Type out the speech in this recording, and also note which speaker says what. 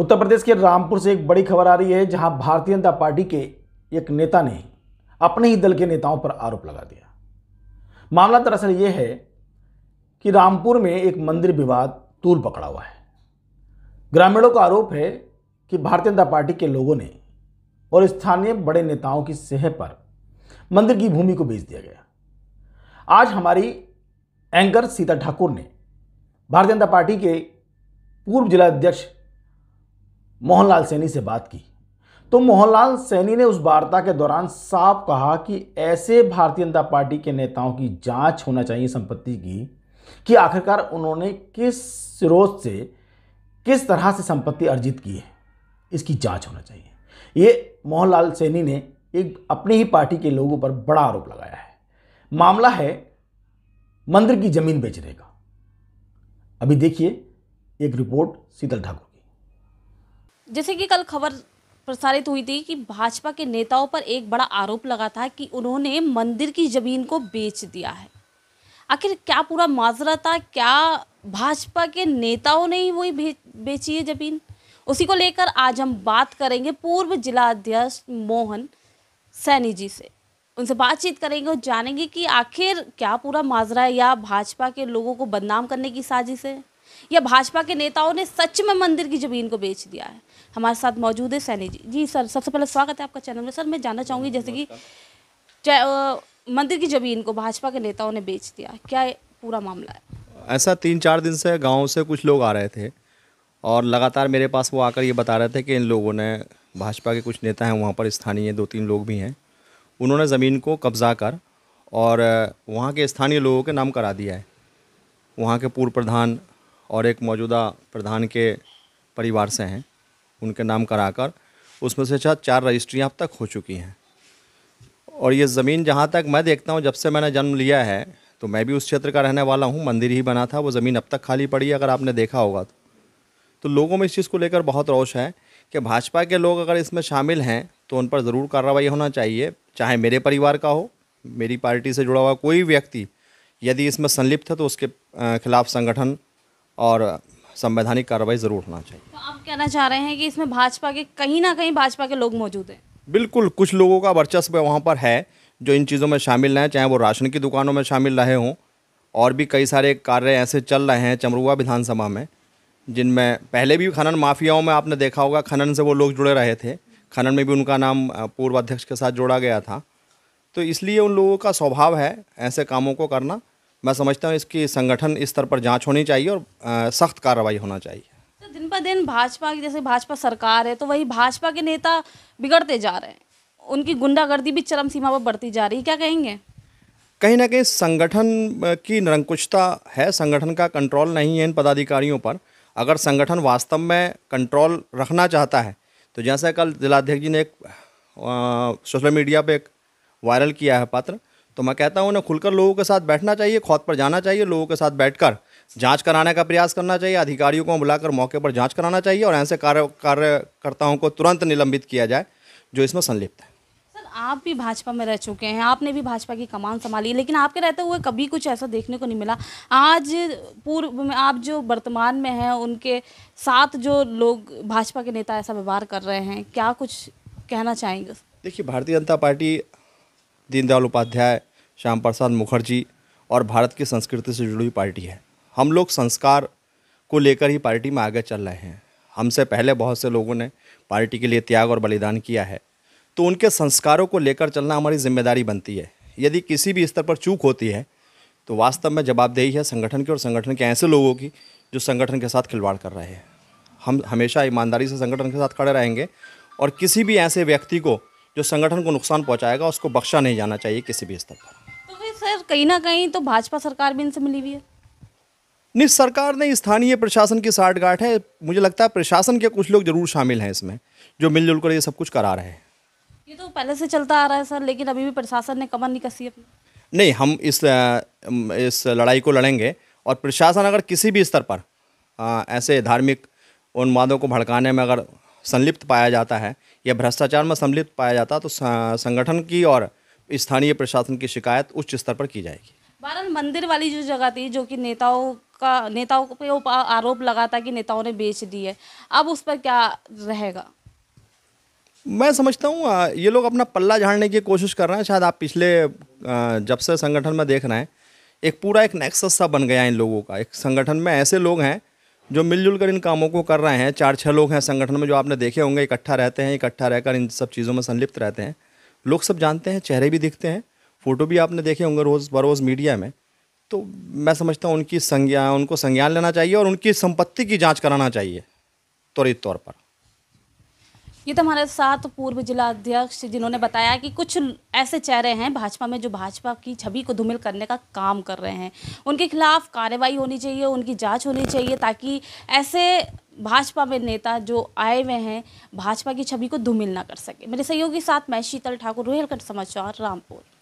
Speaker 1: उत्तर प्रदेश के रामपुर से एक बड़ी खबर आ रही है जहां भारतीय जनता पार्टी के एक नेता ने अपने ही दल के नेताओं पर आरोप लगा दिया मामला दरअसल यह है कि रामपुर में एक मंदिर विवाद तूल पकड़ा हुआ है ग्रामीणों का आरोप है कि भारतीय जनता पार्टी के लोगों ने और स्थानीय बड़े नेताओं की सेह पर मंदिर की भूमि को बेच दिया गया आज हमारी एंकर सीता ठाकुर ने भारतीय जनता पार्टी के पूर्व जिला अध्यक्ष मोहनलाल सैनी से बात की तो मोहनलाल सैनी ने उस वार्ता के दौरान साफ कहा कि ऐसे भारतीय जनता पार्टी के नेताओं की जांच होना चाहिए संपत्ति की कि आखिरकार उन्होंने किस स्रोत से किस तरह से संपत्ति अर्जित की है इसकी जांच होना चाहिए ये मोहनलाल सैनी ने एक अपनी ही पार्टी के लोगों पर बड़ा आरोप लगाया है मामला है मंदिर की जमीन बेचने का अभी देखिए एक रिपोर्ट शीतल
Speaker 2: ठाकुर जैसे कि कल खबर प्रसारित हुई थी कि भाजपा के नेताओं पर एक बड़ा आरोप लगा था कि उन्होंने मंदिर की ज़मीन को बेच दिया है आखिर क्या पूरा माजरा था क्या भाजपा के नेताओं ने ही वही बेची है ज़मीन उसी को लेकर आज हम बात करेंगे पूर्व जिला अध्यक्ष मोहन सैनी जी से उनसे बातचीत करेंगे और जानेंगे कि आखिर क्या पूरा माजरा है या भाजपा के लोगों को बदनाम करने की साजिश है या भाजपा के नेताओं ने सच में मंदिर की ज़मीन को बेच दिया है हमारे साथ मौजूद है सैनी जी जी सर सबसे पहले स्वागत है आपका चैनल में सर मैं जानना चाहूँगी जैसे कि मंदिर की ज़मीन को भाजपा के नेताओं ने बेच दिया क्या पूरा मामला है
Speaker 3: ऐसा तीन चार दिन से गाँव से कुछ लोग आ रहे थे और लगातार मेरे पास वो आकर ये बता रहे थे कि इन लोगों ने भाजपा के कुछ नेता हैं वहाँ पर स्थानीय दो तीन लोग भी हैं उन्होंने ज़मीन को कब्ज़ा कर और वहाँ के स्थानीय लोगों के नाम करा दिया है वहाँ के पूर्व प्रधान और एक मौजूदा प्रधान के परिवार से हैं उनके नाम कराकर उसमें से शायद चार रजिस्ट्रियाँ अब तक हो चुकी हैं और ये ज़मीन जहाँ तक मैं देखता हूँ जब से मैंने जन्म लिया है तो मैं भी उस क्षेत्र का रहने वाला हूँ मंदिर ही बना था वो ज़मीन अब तक खाली पड़ी है अगर आपने देखा होगा तो तो लोगों में इस चीज़ को लेकर बहुत रोष है कि भाजपा के लोग अगर इसमें शामिल हैं तो उन पर ज़रूर कार्रवाई होना चाहिए चाहे मेरे परिवार का हो मेरी पार्टी से जुड़ा हुआ कोई व्यक्ति यदि इसमें संलिप्त है तो उसके खिलाफ संगठन और संवैधानिक कार्रवाई ज़रूर होना चाहिए
Speaker 2: तो आप कहना चाह रहे हैं कि इसमें भाजपा के कहीं ना कहीं भाजपा के लोग मौजूद हैं
Speaker 3: बिल्कुल कुछ लोगों का वर्चस्व वहाँ पर है जो इन चीज़ों में शामिल रहे चाहे वो राशन की दुकानों में शामिल रहे हों और भी कई सारे कार्य ऐसे चल रहे हैं चमरुआ विधानसभा में जिनमें पहले भी खनन माफियाओं में आपने देखा होगा खनन से वो लोग जुड़े रहे थे खनन में भी उनका नाम पूर्व अध्यक्ष के साथ जोड़ा गया था तो इसलिए उन लोगों का स्वभाव है ऐसे कामों को करना मैं समझता हूँ इसकी संगठन स्तर इस पर जाँच होनी चाहिए और सख्त कार्रवाई होना चाहिए
Speaker 2: तो दिन ब दिन भाजपा की जैसे भाजपा सरकार है तो वही भाजपा के नेता बिगड़ते जा रहे हैं उनकी गुंडागर्दी भी चरम सीमा पर बढ़ती जा रही है क्या कहेंगे
Speaker 3: कहीं ना कहीं संगठन की निरंकुशता है संगठन का कंट्रोल नहीं है इन पदाधिकारियों पर अगर संगठन वास्तव में कंट्रोल रखना चाहता है तो जैसे कल जिलाध्यक्ष जी ने एक सोशल मीडिया पर एक वायरल किया है पत्र तो मैं कहता हूँ उन्हें खुलकर लोगों के साथ बैठना चाहिए खौद पर जाना चाहिए लोगों के साथ बैठकर जांच कराने का प्रयास करना चाहिए अधिकारियों को बुलाकर मौके पर जांच कराना चाहिए और ऐसे कार्य कार्यकर्ताओं को तुरंत निलंबित किया जाए जो इसमें संलिप्त है
Speaker 2: सर आप भी भाजपा में रह चुके हैं आपने भी भाजपा की कमान संभाली लेकिन आपके रहते हुए कभी कुछ ऐसा देखने को नहीं मिला आज पूर्व में आप जो वर्तमान में हैं उनके साथ जो लोग भाजपा के नेता ऐसा व्यवहार कर रहे हैं क्या कुछ कहना चाहेंगे
Speaker 3: देखिए भारतीय जनता पार्टी दीनदयाल उपाध्याय श्याम प्रसाद मुखर्जी और भारत की संस्कृति से जुड़ी हुई पार्टी है हम लोग संस्कार को लेकर ही पार्टी में आगे चल रहे हैं हमसे पहले बहुत से लोगों ने पार्टी के लिए त्याग और बलिदान किया है तो उनके संस्कारों को लेकर चलना हमारी जिम्मेदारी बनती है यदि किसी भी स्तर पर चूक होती है तो वास्तव में जवाबदेही है संगठन की और संगठन के ऐसे लोगों की जो संगठन के साथ खिलवाड़ कर रहे हैं हम हमेशा ईमानदारी से संगठन के साथ खड़े रहेंगे और किसी भी ऐसे व्यक्ति को जो संगठन को नुकसान पहुंचाएगा उसको बख्शा नहीं जाना चाहिए किसी भी स्तर पर
Speaker 2: और कहीं ना कहीं तो भाजपा सरकार भी इनसे मिली हुई है
Speaker 3: नहीं सरकार नहीं स्थानीय प्रशासन की साठगांठ है मुझे लगता है प्रशासन के कुछ लोग जरूर शामिल हैं इसमें जो मिलजुल कर ये सब कुछ करा रहे हैं
Speaker 2: ये तो पहले से चलता आ रहा है सर लेकिन अभी भी प्रशासन ने कमर नहीं कसी अपनी
Speaker 3: नहीं हम इस इस लड़ाई को लड़ेंगे और प्रशासन अगर किसी भी स्तर पर आ, ऐसे धार्मिक उन्मादों को भड़काने में अगर संलिप्त पाया जाता है या भ्रष्टाचार में संलिप्त पाया जाता तो संगठन की और स्थानीय प्रशासन की शिकायत उच्च स्तर पर की जाएगी
Speaker 2: बारह मंदिर वाली जो जगह थी जो कि नेताओं का नेताओं पे आरोप लगा था कि नेताओं ने बेच दी है अब उस पर क्या रहेगा
Speaker 3: मैं समझता हूँ ये लोग अपना पल्ला झाड़ने की कोशिश कर रहे हैं शायद आप पिछले जब से संगठन में देख रहे हैं एक पूरा एक नेक्सस सा बन गया इन लोगों का एक संगठन में ऐसे लोग हैं जो मिलजुल कर इन कामों को कर रहे हैं चार छः लोग हैं संगठन में जो आपने देखे होंगे इकट्ठा रहते हैं इकट्ठा रहकर इन सब चीज़ों में संलिप्त रहते हैं लोग सब जानते हैं चेहरे भी दिखते हैं फ़ोटो भी आपने देखे होंगे रोज़ बरोज़ मीडिया में तो मैं समझता हूँ उनकी संज्ञा उनको संज्ञान लेना चाहिए और उनकी संपत्ति की जाँच कराना चाहिए त्वरित तौर पर
Speaker 2: ये तो हमारे साथ पूर्व जिला अध्यक्ष जिन्होंने बताया कि कुछ ऐसे चेहरे हैं भाजपा में जो भाजपा की छवि को धूमिल करने का काम कर रहे हैं उनके खिलाफ कार्रवाई होनी चाहिए उनकी जांच होनी चाहिए ताकि ऐसे भाजपा में नेता जो आए हुए हैं भाजपा की छवि को धूमिल ना कर सके मेरे सहयोगी साथ मैं शीतल ठाकुर रोहिलकट समाचार रामपुर